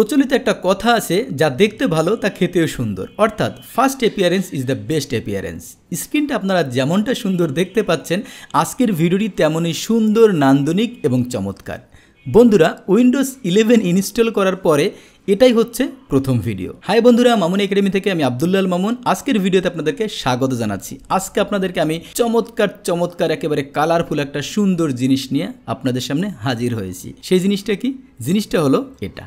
প্রচলিত একটা কথা আছে যা দেখতে ভালো তা খেতেও সুন্দর অর্থাৎ first appearance is the best appearance স্ক্রিনটা আপনারা যেমনটা সুন্দর দেখতে পাচ্ছেন আজকের ভিডিওটি তেমনই সুন্দর নান্দনিক এবং চমৎকার বন্ধুরা উইন্ডোজ ইলেভেন ইনস্টল করার পরে এটাই হচ্ছে প্রথম ভিডিও হাই বন্ধুরা মামুন একাডেমি থেকে আমি আবদুল্লাল মামুন আজকের ভিডিওতে আপনাদেরকে স্বাগত জানাচ্ছি আজকে আপনাদেরকে আমি চমৎকার চমৎকার একেবারে কালারফুল একটা সুন্দর জিনিস নিয়ে আপনাদের সামনে হাজির হয়েছি সেই জিনিসটা কি জিনিসটা হলো এটা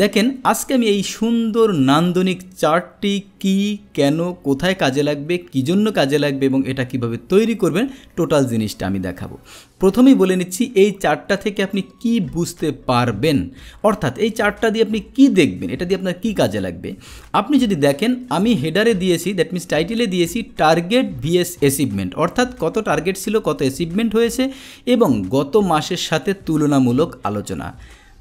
দেখেন আজকে আমি এই সুন্দর নান্দনিক চার্টটি কি কেন কোথায় কাজে লাগবে কী জন্য কাজে লাগবে এবং এটা কিভাবে তৈরি করবেন টোটাল জিনিসটা আমি দেখাবো প্রথমেই বলে নিচ্ছি এই চার্টটা থেকে আপনি কি বুঝতে পারবেন অর্থাৎ এই চার্টটা দিয়ে আপনি কি দেখবেন এটা দিয়ে আপনার কি কাজে লাগবে আপনি যদি দেখেন আমি হেডারে দিয়েছি দ্যাট মিনস টাইটেলে দিয়েছি টার্গেট ভিএস অ্যাচিভমেন্ট অর্থাৎ কত টার্গেট ছিল কত অ্যাচিভমেন্ট হয়েছে এবং গত মাসের সাথে তুলনামূলক আলোচনা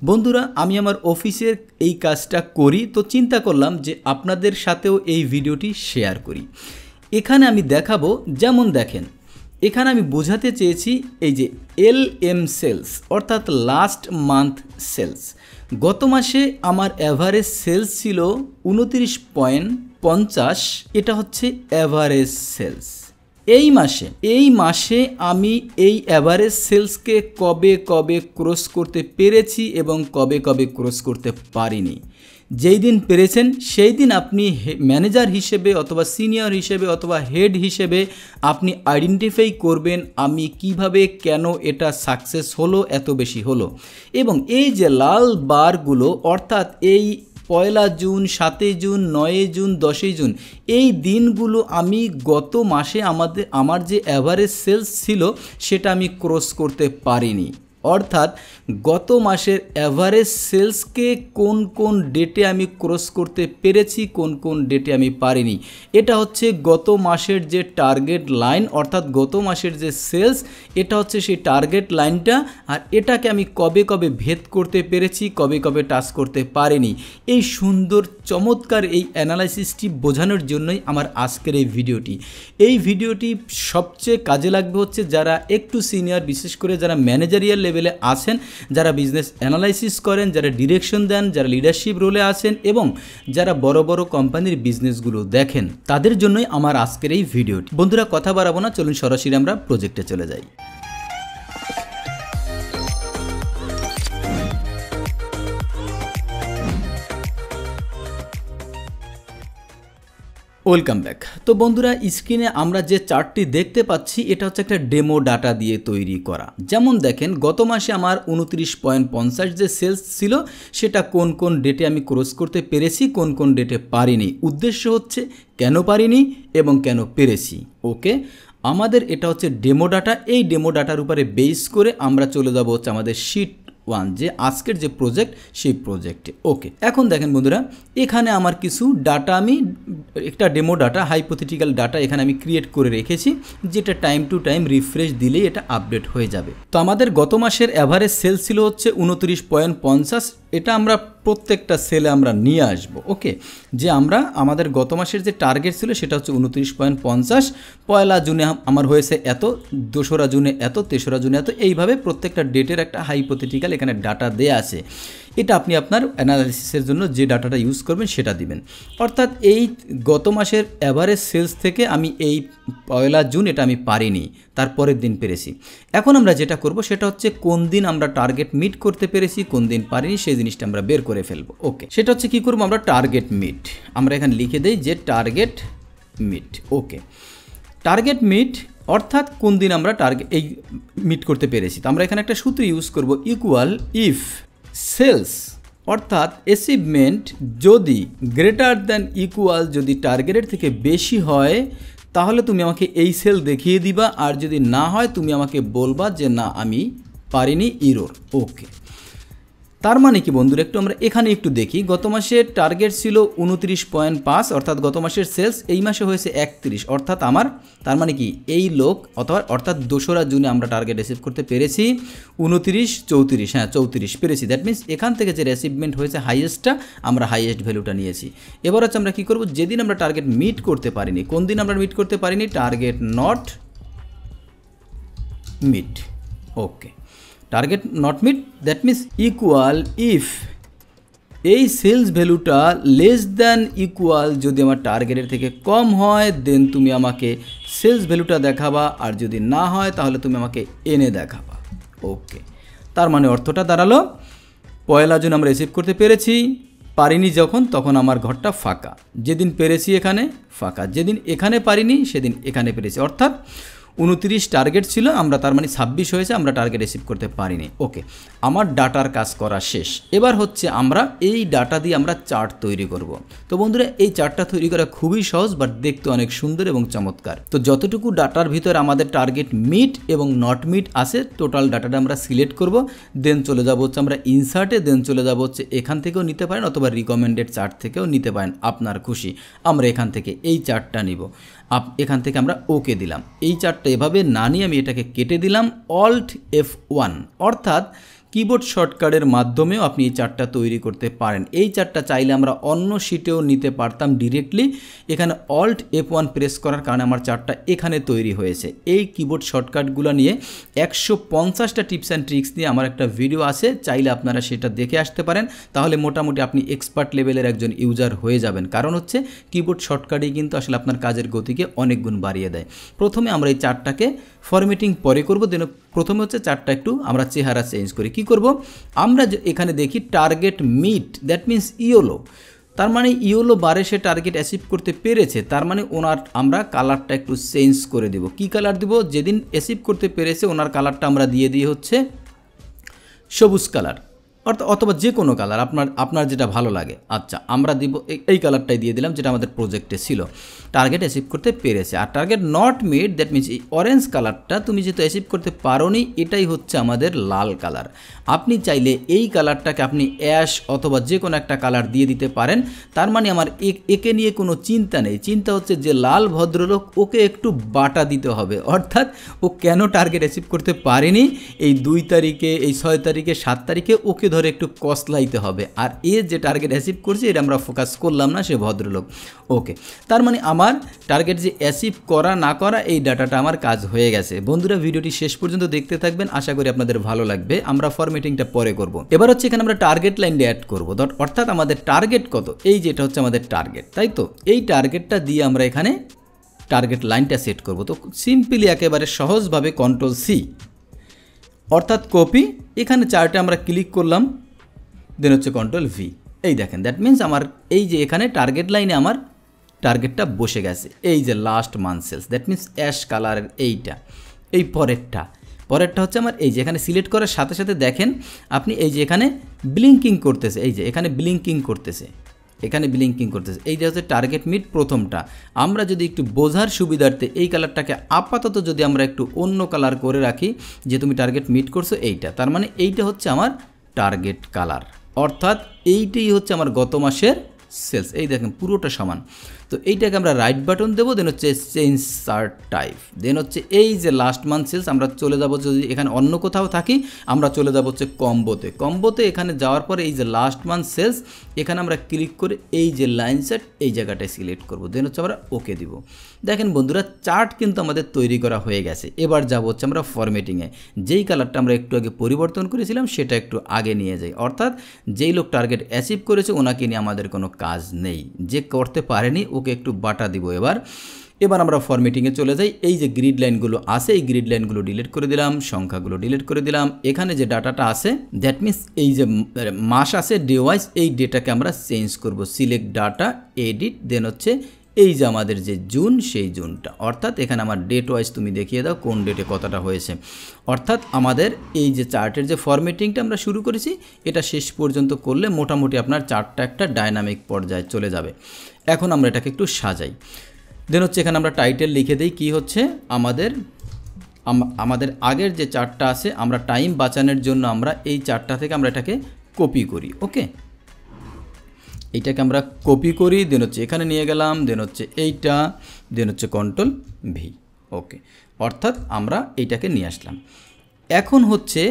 বন্ধুরা আমি আমার অফিসের এই কাজটা করি তো চিন্তা করলাম যে আপনাদের সাথেও এই ভিডিওটি শেয়ার করি এখানে আমি দেখাবো যেমন দেখেন এখানে আমি বোঝাতে চেয়েছি এই যে এল এম সেলস অর্থাৎ লাস্ট মান্থ সেলস গত মাসে আমার অ্যাভারেজ সেলস ছিল উনত্রিশ পয়েন্ট পঞ্চাশ এটা হচ্ছে অ্যাভারেজ সেলস এই মাসে এই মাসে আমি এই অ্যাভারেজ সেলসকে কবে কবে ক্রস করতে পেরেছি এবং কবে কবে ক্রস করতে পারিনি যেই দিন পেরেছেন সেই দিন আপনি ম্যানেজার হিসেবে অথবা সিনিয়র হিসেবে অথবা হেড হিসেবে আপনি আইডেন্টিফাই করবেন আমি কিভাবে কেন এটা সাকসেস হলো এত বেশি হলো এবং এই যে লাল বারগুলো অর্থাৎ এই পয়লা জুন সাতই জুন নয়ই জুন দশই জুন এই দিনগুলো আমি গত মাসে আমাদের আমার যে অ্যাভারেজ সেলস ছিল সেটা আমি ক্রস করতে পারিনি অর্থাৎ গত মাসের অ্যাভারেজ সেলসকে কোন কোন ডেটে আমি ক্রস করতে পেরেছি কোন কোন ডেটে আমি পারিনি এটা হচ্ছে গত মাসের যে টার্গেট লাইন অর্থাৎ গত মাসের যে সেলস এটা হচ্ছে সেই টার্গেট লাইনটা আর এটাকে আমি কবে কবে ভেদ করতে পেরেছি কবে কবে টাচ করতে পারিনি এই সুন্দর চমৎকার এই অ্যানালাইসিসটি বোঝানোর জন্যই আমার আজকের এই ভিডিওটি এই ভিডিওটি সবচেয়ে কাজে লাগবে হচ্ছে যারা একটু সিনিয়র বিশেষ করে যারা ম্যানেজারিয়াল লেভেলে আছেন যারা বিজনেস অ্যানালাইসিস করেন যারা ডিরেকশন দেন যারা লিডারশিপ রোলে আছেন এবং যারা বড় বড় কোম্পানির বিজনেসগুলো দেখেন তাদের জন্যই আমার আজকের এই ভিডিওটি বন্ধুরা কথা বাড়াবো না চলুন সরাসরি আমরা প্রজেক্টে চলে যাই ওয়েলকাম ব্যাক তো বন্ধুরা স্ক্রিনে আমরা যে চার্টটি দেখতে পাচ্ছি এটা হচ্ছে একটা ডেমো ডাটা দিয়ে তৈরি করা যেমন দেখেন গত মাসে আমার উনত্রিশ পয়েন্ট পঞ্চাশ যে সেলস ছিল সেটা কোন কোন ডেটে আমি ক্রস করতে পেরেছি কোন কোন ডেটে পারিনি উদ্দেশ্য হচ্ছে কেন পারিনি এবং কেন পেরেছি ওকে আমাদের এটা হচ্ছে ডেমো ডাটা এই ডেমো ডাটার উপরে বেস করে আমরা চলে যাব হচ্ছে আমাদের শিট ওয়ান যে আজকের যে প্রজেক্ট সেই প্রজেক্টে ওকে এখন দেখেন বন্ধুরা এখানে আমার কিছু ডাটা আমি একটা ডেমো ডাটা হাইপোথেটিক্যাল ডাটা এখানে আমি ক্রিয়েট করে রেখেছি যেটা টাইম টু টাইম রিফ্রেশ দিলেই এটা আপডেট হয়ে যাবে তো আমাদের গত মাসের অ্যাভারেজ সেল ছিল হচ্ছে উনত্রিশ পয়েন্ট পঞ্চাশ এটা আমরা প্রত্যেকটা সেলে আমরা নিয়ে আসব ওকে যে আমরা আমাদের গত মাসের যে টার্গেট ছিল সেটা হচ্ছে উনত্রিশ পয়েন্ট পঞ্চাশ পয়লা জুনে আমার হয়েছে এত দোসরা জুনে এত তেসরা জুনে এত এইভাবে প্রত্যেকটা ডেটের একটা হাইপোথেটিক্যাল এখানে ডাটা দেয়া আছে এটা আপনি আপনার অ্যানালাইসিসের জন্য যে ডাটাটা ইউজ করবেন সেটা দিবেন অর্থাৎ এই গত মাসের অ্যাভারেজ সেলস থেকে আমি এই পয়লা জুন এটা আমি পারিনি তারপরের দিন পেরেছি এখন আমরা যেটা করব সেটা হচ্ছে কোন দিন আমরা টার্গেট মিট করতে পেরেছি কোন দিন পারিনি সেই জিনিসটা আমরা বের করে ফেলবো ওকে সেটা হচ্ছে কি করব আমরা টার্গেট মিট আমরা এখানে লিখে দেই যে target meet okay target meet অর্থাৎ কোন দিন আমরা টার্গেট এই মিট করতে পেরেছি তো আমরা এখানে একটা সূত্র ইউজ করব ইকুয়াল ইফ সেলস অর্থাৎ অ্যাচিভমেন্ট যদি গ্রেটার দ্যান ইকুয়াল যদি টার্গেটের থেকে বেশি হয় তাহলে তুমি আমাকে এই সেল দেখিয়ে দিবা আর যদি না হয় তুমি আমাকে বলবা যে না আমি পারিনি ইরোর ওকে তার মানে কি বন্ধুরা একটু আমরা এখানে একটু দেখি গত মাসের টার্গেট ছিল উনত্রিশ পয়েন্ট পাঁচ অর্থাৎ গত মাসের সেলস এই মাসে হয়েছে একত্রিশ অর্থাৎ আমার তার মানে কি এই লোক অথবা অর্থাৎ দোসরা জুনে আমরা টার্গেট রিসিভ করতে পেরেছি উনত্রিশ চৌত্রিশ হ্যাঁ চৌত্রিশ পেরেছি দ্যাট মিনস এখান থেকে যে রেসিভমেন্ট হয়েছে হাইয়েস্টটা আমরা হাইয়েস্ট ভ্যালুটা নিয়েছি এবার হচ্ছে আমরা কী করবো যেদিন আমরা টার্গেট মিট করতে পারিনি কোন দিন আমরা মিট করতে পারিনি target not meet okay target not meet that means equal if এই সেলস ভ্যালুটা লেস দ্যান ইকুয়াল যদি আমার টার্গেটের থেকে কম হয় দেন তুমি আমাকে সেলস ভ্যালুটা দেখাবা আর যদি না হয় তাহলে তুমি আমাকে এনে দেখাবা ওকে তার মানে অর্থটা দাঁড়ালো পয়লা জুন আমরা রিসিভ করতে পেরেছি পারিনি যখন তখন আমার ঘরটা ফাঁকা যেদিন পেরেছি এখানে ফাঁকা যেদিন এখানে পারিনি সেদিন এখানে পেরেছি অর্থাৎ উনত্রিশ টার্গেট ছিল আমরা তার মানে ছাব্বিশ হয়েছে আমরা টার্গেট রিসিভ করতে পারিনি ওকে আমার ডাটার কাজ করা শেষ এবার হচ্ছে আমরা এই ডাটা দিয়ে আমরা চার্ট তৈরি করব। তো বন্ধুরা এই চার্টটা তৈরি করা খুবই সহজ বাট দেখতে অনেক সুন্দর এবং চমৎকার তো যতটুকু ডাটার ভিতর আমাদের টার্গেট মিট এবং নট মিট আছে টোটাল ডাটাটা আমরা সিলেক্ট করব দেন চলে যাবো হচ্ছে আমরা ইনসার্টে দেন চলে যাবো হচ্ছে এখান থেকেও নিতে পারেন অথবা রিকমেন্ডেড চার্ট থেকেও নিতে পারেন আপনার খুশি আমরা এখান থেকে এই চার্টটা নিব আপ এখান থেকে আমরা ওকে দিলাম এই চারটা এভাবে না নিয়ে আমি এটাকে কেটে দিলাম অল্ট এফ ওয়ান অর্থাৎ কিবোর্ড শর্টকাটের মাধ্যমেও আপনি এই চার্টটা তৈরি করতে পারেন এই চার্টটা চাইলে আমরা অন্য শিটেও নিতে পারতাম ডিরেক্টলি এখানে অল্ট এফ ওয়ান প্রেস করার কারণে আমার চার্টটা এখানে তৈরি হয়েছে এই কিবোর্ড শর্টকাটগুলো নিয়ে একশো পঞ্চাশটা টিপস অ্যান্ড ট্রিক্স নিয়ে আমার একটা ভিডিও আছে চাইলে আপনারা সেটা দেখে আসতে পারেন তাহলে মোটামুটি আপনি এক্সপার্ট লেভেলের একজন ইউজার হয়ে যাবেন কারণ হচ্ছে কিবোর্ড শর্টকাটই কিন্তু আসলে আপনার কাজের গতিকে অনেক গুণ বাড়িয়ে দেয় প্রথমে আমরা এই চার্টটাকে ফরমেটিং পরে করবো দেন প্রথমে হচ্ছে চার্টটা একটু আমরা চেহারা চেঞ্জ করি কী করব আমরা এখানে দেখি target meet that means yellow তার মানে ইয়োলো বারে সে টার্গেট অ্যাচিভ করতে পেরেছে তার মানে ওনার আমরা কালারটা একটু চেঞ্জ করে দেব কি কালার দেব যেদিন অ্যাচিভ করতে পেরেছে ওনার কালারটা আমরা দিয়ে দিয়ে হচ্ছে সবুজ কালার অর্থাৎ অথবা যে কোনো কালার আপনার আপনার যেটা ভালো লাগে আচ্ছা আমরা দিব এই কালারটাই দিয়ে দিলাম যেটা আমাদের প্রজেক্টে ছিল টার্গেট অ্যাচিভ করতে পেরেছে আর target not meet that means এই অরেঞ্জ কালারটা তুমি যেহেতু অ্যাচিভ করতে পারো এটাই হচ্ছে আমাদের লাল কালার আপনি চাইলে এই কালারটাকে আপনি অ্যাশ অথবা যে কোনো একটা কালার দিয়ে দিতে পারেন তার মানে আমার একে নিয়ে কোনো চিন্তা নেই চিন্তা হচ্ছে যে লাল ভদ্রলোক ওকে একটু বাটা দিতে হবে অর্থাৎ ও কেন টার্গেট অ্যাচিভ করতে পারেনি এই দুই তারিখে এই ছয় তারিখে সাত তারিখে ওকে ধরে একটু কসলাইতে হবে আর এ যে টার্গেট অ্যাচিভ করছে এটা আমরা ফোকাস করলাম না সে ভদ্রলোক ওকে তার মানে আমার টার্গেট যে অ্যাচিভ করা না করা এই ডাটাটা আমার কাজ হয়ে গেছে বন্ধুরা ভিডিওটি শেষ পর্যন্ত দেখতে থাকবেন আশা করি আপনাদের ভালো লাগবে আমরা ফর্মে মিটিংটা পরে করব এবার হচ্ছে এখানে আমরা টার্গেট লাইনটা অ্যাড করবো অর্থাৎ আমাদের টার্গেট কত এই যেটা হচ্ছে আমাদের টার্গেট তাই তো এই টার্গেটটা দিয়ে আমরা এখানে টার্গেট লাইনটা সেট করব তো সিম্পলি একেবারে সহজভাবে কন্ট্রোল সি অর্থাৎ কপি এখানে চারটে আমরা ক্লিক করলাম দেন হচ্ছে কন্ট্রোল ভি এই দেখেন দ্যাট মিন্স আমার এই যে এখানে টার্গেট লাইনে আমার টার্গেটটা বসে গেছে এই যে last month sales that means ash কালারের এইটা এই পরেরটা পরেরটা হচ্ছে আমার এই যে এখানে সিলেক্ট করার সাথে সাথে দেখেন আপনি এই যে এখানে ব্লিঙ্কিং করতেছে এই যে এখানে ব্লিঙ্কিং করতেছে এখানে ব্লিঙ্কিং করতেছে এই যে হচ্ছে টার্গেট মিট প্রথমটা আমরা যদি একটু বোঝার সুবিধার্থে এই কালারটাকে আপাতত যদি আমরা একটু অন্য কালার করে রাখি যে তুমি টার্গেট মিট করছো এইটা তার মানে এইটা হচ্ছে আমার টার্গেট কালার অর্থাৎ এইটাই হচ্ছে আমার গত মাসের সেলস এই দেখেন পুরোটা সমান তো এইটাকে আমরা রাইট বাটন দেবো দেন হচ্ছে চেঞ্জ সার্ট টাইপ দেন হচ্ছে এই যে লাস্ট মান্থ সেলস আমরা চলে যাবো যদি এখানে অন্য কোথাও থাকি আমরা চলে যাব হচ্ছে কম্বোতে কম্বোতে এখানে যাওয়ার পরে এই যে লাস্ট মান্থ সেলস এখানে আমরা ক্লিক করে এই যে লাইন সেট এই জায়গাটায় সিলেক্ট করবো দেন হচ্ছে আমরা ওকে দিব দেখেন বন্ধুরা চার্ট কিন্তু আমাদের তৈরি করা হয়ে গেছে এবার যাব হচ্ছে আমরা ফরমেটিংয়ে যেই কালারটা আমরা একটু আগে পরিবর্তন করেছিলাম সেটা একটু আগে নিয়ে যাই অর্থাৎ যেই লোক টার্গেট অ্যাচিভ করেছে ওনাকে নিয়ে আমাদের কোনো কাজ নেই যে করতে পারেনি ওকে একটু বাটা দিব এবার এবার আমরা ফর্মেটিংয়ে চলে যাই এই যে গ্রিড লাইনগুলো আছে এই গ্রিড লাইনগুলো ডিলিট করে দিলাম সংখ্যাগুলো ডিলিট করে দিলাম এখানে যে ডাটাটা আছে দ্যাট মিনস এই যে মাস আছে ডে ওয়াইজ এই ডেটাকে আমরা চেঞ্জ করব সিলেক্ট ডাটা এডিট দেন হচ্ছে এই যে আমাদের যে জুন সেই জুনটা অর্থাৎ এখানে আমার ডেট ওয়াইজ তুমি দেখিয়ে দাও কোন ডেটে কতটা হয়েছে অর্থাৎ আমাদের এই যে চার্টের যে ফরম্যাটিংটা আমরা শুরু করেছি এটা শেষ পর্যন্ত করলে মোটামুটি আপনার চার্টটা একটা ডায়নামিক পর্যায়ে চলে যাবে এখন আমরা এটাকে একটু সাজাই দেন হচ্ছে এখানে আমরা টাইটেল লিখে দিই কি হচ্ছে আমাদের আমাদের আগের যে চার্টটা আছে আমরা টাইম বাঁচানোর জন্য আমরা এই চার্টটা থেকে আমরা এটাকে কপি করি ওকে এইটাকে আমরা কপি করি দেন হচ্ছে এখানে নিয়ে গেলাম দেন হচ্ছে এইটা দেন হচ্ছে কন্ট্রোল ভি ওকে অর্থাৎ আমরা এইটাকে নিয়ে আসলাম এখন হচ্ছে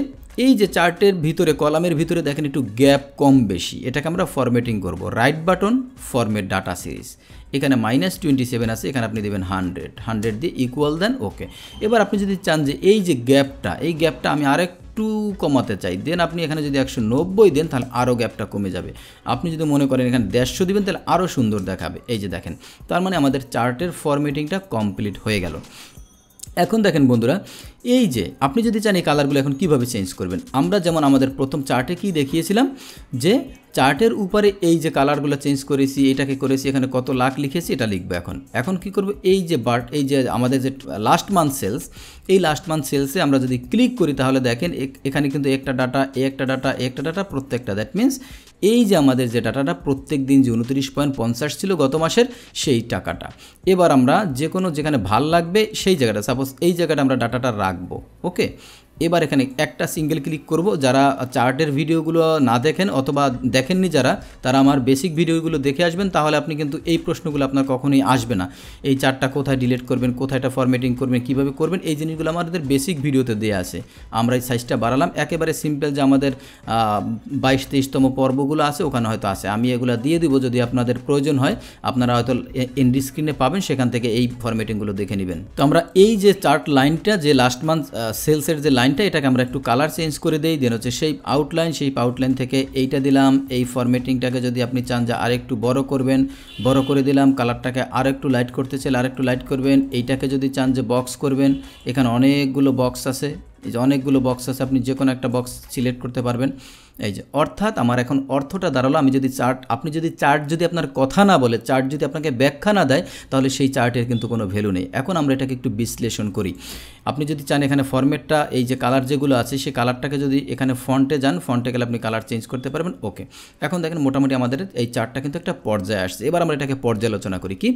এই যে চার্টের ভিতরে কলামের ভিতরে দেখেন একটু গ্যাপ কম বেশি এটাকে আমরা ফরমেটিং করব right button format data series এখানে মাইনাস টোয়েন্টি সেভেন আছে এখানে আপনি দেবেন হান্ড্রেড হান্ড্রেড দিয়ে ইকুয়াল দেন ওকে এবার আপনি যদি চান যে এই যে গ্যাপটা এই গ্যাপটা আমি আরেক একটু কমাতে চাই দেন আপনি এখানে যদি একশো নব্বই দেন তাহলে আরও গ্যাপটা কমে যাবে আপনি যদি মনে করেন এখানে দেড়শো দেবেন তাহলে আরও সুন্দর দেখাবে এই যে দেখেন তার মানে আমাদের চার্টের ফরমেটিংটা কমপ্লিট হয়ে গেল এখন দেখেন বন্ধুরা এই যে আপনি যদি চান এই কালারগুলো এখন কিভাবে চেঞ্জ করবেন আমরা যেমন আমাদের প্রথম চার্টে কি দেখিয়েছিলাম যে চার্টের উপরে এই যে কালারগুলো চেঞ্জ করেছি এটাকে করেছি এখানে কত লাখ লিখেছি এটা লিখবে এখন এখন কি করব এই যে বার্ট এই যে আমাদের যে লাস্ট মান্থ সেলস এই লাস্ট মান্থ সেলসে আমরা যদি ক্লিক করি তাহলে দেখেন এখানে কিন্তু একটা ডাটা এ একটা ডাটা একটা ডাটা প্রত্যেকটা দ্যাট মিন্স এই যে আমাদের যে ডাটাটা প্রত্যেক দিন যে উনত্রিশ পয়েন্ট পঞ্চাশ ছিল গত মাসের সেই টাকাটা এবার আমরা যে কোনো যেখানে ভাল লাগবে সেই জায়গাটা সাপোজ এই জায়গাটা আমরা ডাটাটা রাখবো ওকে এবার এখানে একটা সিঙ্গেল ক্লিক করব যারা চার্টের ভিডিওগুলো না দেখেন অথবা দেখেননি যারা তারা আমার বেসিক ভিডিওগুলো দেখে আসবেন তাহলে আপনি কিন্তু এই প্রশ্নগুলো আপনার কখনোই আসবে না এই চার্টটা কোথায় ডিলিট করবেন কোথায় এটা ফরম্যাটিং করবেন কীভাবে করবেন এই জিনিসগুলো আমাদের বেসিক ভিডিওতে দেওয়া আছে আমরা এই সাইজটা বাড়ালাম একেবারে সিম্পল যে আমাদের বাইশ তেইশতম পর্বগুলো আছে ওখানে হয়তো আছে আমি এগুলো দিয়ে দিব যদি আপনাদের প্রয়োজন হয় আপনারা হয়তো এন্ডি স্ক্রিনে পাবেন সেখান থেকে এই ফরম্যাটিংগুলো দেখে নেবেন তো আমরা এই যে চার্ট লাইনটা যে লাস্ট মান্থ সেলসের যে লাইন লাইনটা এটাকে আমরা একটু কালার চেঞ্জ করে দিই দেন হচ্ছে সেই আউটলাইন সেই আউটলাইন থেকে এইটা দিলাম এই ফরমেটিংটাকে যদি আপনি চান যে আরেকটু বড় করবেন বড় করে দিলাম কালারটাকে আর একটু লাইট করতে চাইলে আর একটু লাইট করবেন এইটাকে যদি চান যে বক্স করবেন এখানে অনেকগুলো বক্স আছে এই যে অনেকগুলো বক্স আছে আপনি যে কোনো একটা বক্স সিলেক্ট করতে পারবেন এই যে অর্থাৎ আমার এখন অর্থটা দাঁড়ালো আমি যদি চার্ট আপনি যদি চার্ট যদি আপনার কথা না বলে চার্ট যদি আপনাকে ব্যাখ্যা না দেয় তাহলে সেই চার্টের কিন্তু কোনো ভ্যালু নেই এখন আমরা এটাকে একটু বিশ্লেষণ করি আপনি যদি চান এখানে ফর্মেটটা এই যে কালার যেগুলো আছে সেই কালারটাকে যদি এখানে ফন্টে যান ফন্টে গেলে আপনি কালার চেঞ্জ করতে পারবেন ওকে এখন দেখেন মোটামুটি আমাদের এই চার্টটা কিন্তু একটা পর্যায়ে আসছে এবার আমরা এটাকে পর্যালোচনা করি কি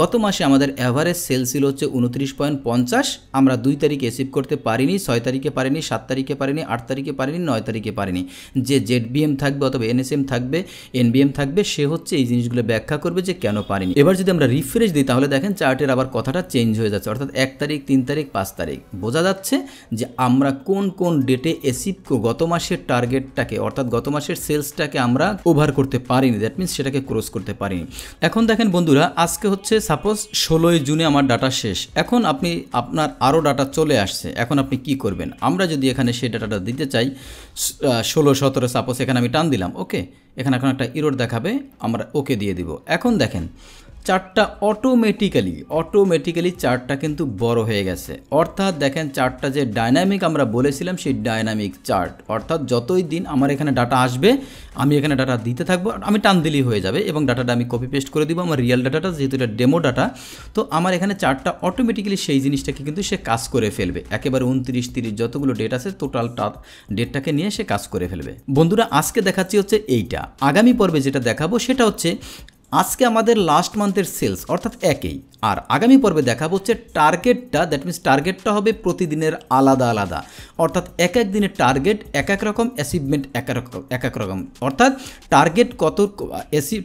গত মাসে আমাদের অ্যাভারেজ সেল ছিল হচ্ছে উনত্রিশ পয়েন্ট পঞ্চাশ আমরা দুই তারিখে অ্যাচিভ করতে পারিনি ছয় তারিখে পারিনি সাত তারিখে পারিনি আট তারিখে পারিনি নয় তারিখে পারিনি যে জেডবিএম থাকবে অথবা এনএসএম থাকবে এনবিএম থাকবে সে হচ্ছে এই জিনিসগুলো ব্যাখ্যা করবে যে কেন পারেনি এবার যদি আমরা রিফ্রেশ দিই তাহলে দেখেন চার্টের আবার কথাটা চেঞ্জ হয়ে যাচ্ছে অর্থাৎ এক তারিখ তিন তারিখ পাঁচ তারিখ বোঝা যাচ্ছে যে আমরা কোন কোন ডেটে এসিপকো গত মাসের টার্গেটটাকে অর্থাৎ গত মাসের সেলসটাকে আমরা ওভার করতে পারিনি দ্যাট মিনস সেটাকে ক্রস করতে পারিনি এখন দেখেন বন্ধুরা আজকে হচ্ছে সাপোজ ষোলোই জুনে আমার ডাটা শেষ এখন আপনি আপনার আরও ডাটা চলে আসছে এখন আপনি কি করবেন আমরা যদি এখানে সেই ডাটাটা দিতে চাই ষোলো সতেরো সাপোজ এখানে আমি টান দিলাম ওকে এখানে এখন একটা ইরোড দেখাবে আমরা ওকে দিয়ে দিব এখন দেখেন চারটা অটোমেটিক্যালি অটোমেটিক্যালি চারটা কিন্তু বড় হয়ে গেছে অর্থাৎ দেখেন চারটা যে ডাইনামিক আমরা বলেছিলাম সেই ডাইনামিক চার্ট অর্থাৎ যতই দিন আমার এখানে ডাটা আসবে আমি এখানে ডাটা দিতে থাকবো আমি টান দিলেই হয়ে যাবে এবং ডাটাটা আমি কপি পেস্ট করে দিব আমার রিয়েল ডাটাটা যেহেতু এটা ডেমো ডাটা তো আমার এখানে চারটা অটোমেটিক্যালি সেই জিনিসটাকে কিন্তু সে কাজ করে ফেলবে একেবারে উনত্রিশ তিরিশ যতগুলো ডেট আছে টোটাল ডেটটাকে নিয়ে সে কাজ করে ফেলবে বন্ধুরা আজকে দেখাচ্ছি হচ্ছে এইটা আগামী পর্বে যেটা দেখাবো সেটা হচ্ছে আজকে আমাদের লাস্ট মান্থের সেলস অর্থাৎ একেই আর আগামী পর্বে দেখাবো হচ্ছে টার্গেটটা দ্যাট মিনস টার্গেটটা হবে প্রতিদিনের আলাদা আলাদা অর্থাৎ এক এক দিনের টার্গেট এক এক রকম অ্যাচিভমেন্ট এক এক এক রকম অর্থাৎ টার্গেট কত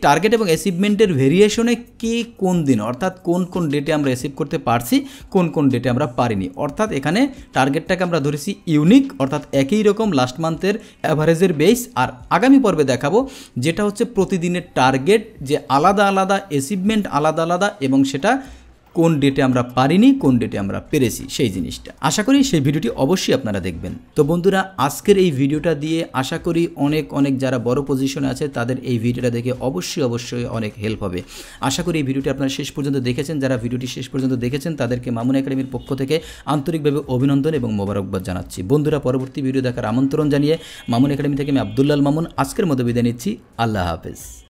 টার্গেট এবং অ্যাচিভমেন্টের ভেরিয়েশনে কে কোন দিন অর্থাৎ কোন কোন ডেটে আমরা অ্যাচিভ করতে পারছি কোন কোন ডেটে আমরা পারিনি অর্থাৎ এখানে টার্গেটটাকে আমরা ধরেছি ইউনিক অর্থাৎ একই রকম লাস্ট মান্থের অ্যাভারেজের বেস আর আগামী পর্বে দেখাবো যেটা হচ্ছে প্রতিদিনের টার্গেট যে আলাদা আলাদা অ্যাচিভমেন্ট আলাদা আলাদা এবং সেটা কোন ডেটে আমরা পারিনি কোন ডেটে আমরা পেরেছি সেই জিনিসটা আশা করি সেই ভিডিওটি অবশ্যই আপনারা দেখবেন তো বন্ধুরা আজকের এই ভিডিওটা দিয়ে আশা করি অনেক অনেক যারা বড় পজিশনে আছে তাদের এই ভিডিওটা দেখে অবশ্যই অবশ্যই অনেক হেল্প হবে আশা করি এই ভিডিওটি আপনারা শেষ পর্যন্ত দেখেছেন যারা ভিডিওটি শেষ পর্যন্ত দেখেছেন তাদেরকে মামুন একাডেমির পক্ষ থেকে আন্তরিকভাবে অভিনন্দন এবং মোবারকবাদ জানাচ্ছি বন্ধুরা পরবর্তী ভিডিও দেখার আমন্ত্রণ জানিয়ে মামুন একাডেমি থেকে আমি আবদুল্লাল মামুন আজকের মতো বিদায় নিচ্ছি আল্লাহ হাফেজ